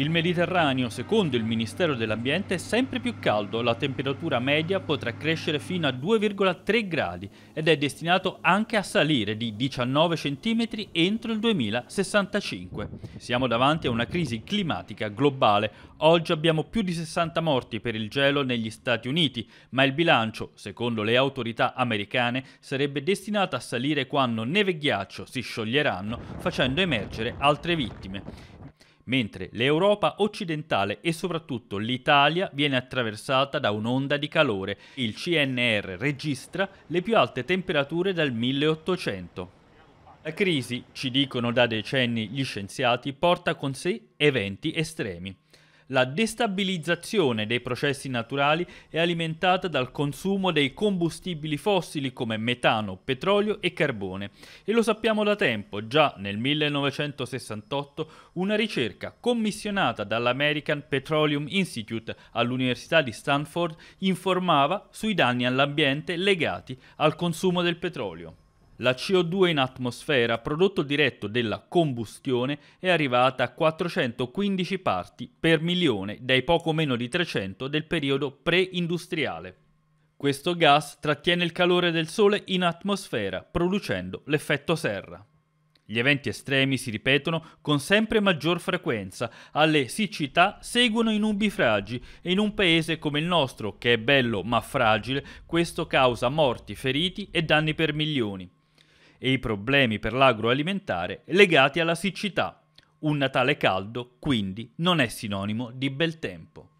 Il Mediterraneo, secondo il Ministero dell'Ambiente, è sempre più caldo, la temperatura media potrà crescere fino a 2,3 gradi ed è destinato anche a salire di 19 cm entro il 2065. Siamo davanti a una crisi climatica globale. Oggi abbiamo più di 60 morti per il gelo negli Stati Uniti, ma il bilancio, secondo le autorità americane, sarebbe destinato a salire quando neve e ghiaccio si scioglieranno, facendo emergere altre vittime mentre l'Europa occidentale e soprattutto l'Italia viene attraversata da un'onda di calore. Il CNR registra le più alte temperature dal 1800. La crisi, ci dicono da decenni gli scienziati, porta con sé eventi estremi. La destabilizzazione dei processi naturali è alimentata dal consumo dei combustibili fossili come metano, petrolio e carbone e lo sappiamo da tempo, già nel 1968 una ricerca commissionata dall'American Petroleum Institute all'Università di Stanford informava sui danni all'ambiente legati al consumo del petrolio. La CO2 in atmosfera, prodotto diretto della combustione, è arrivata a 415 parti per milione dai poco meno di 300 del periodo pre-industriale. Questo gas trattiene il calore del Sole in atmosfera, producendo l'effetto serra. Gli eventi estremi si ripetono con sempre maggior frequenza, alle siccità seguono i nubifragi e in un paese come il nostro, che è bello ma fragile, questo causa morti, feriti e danni per milioni e i problemi per l'agroalimentare legati alla siccità. Un Natale caldo, quindi, non è sinonimo di bel tempo.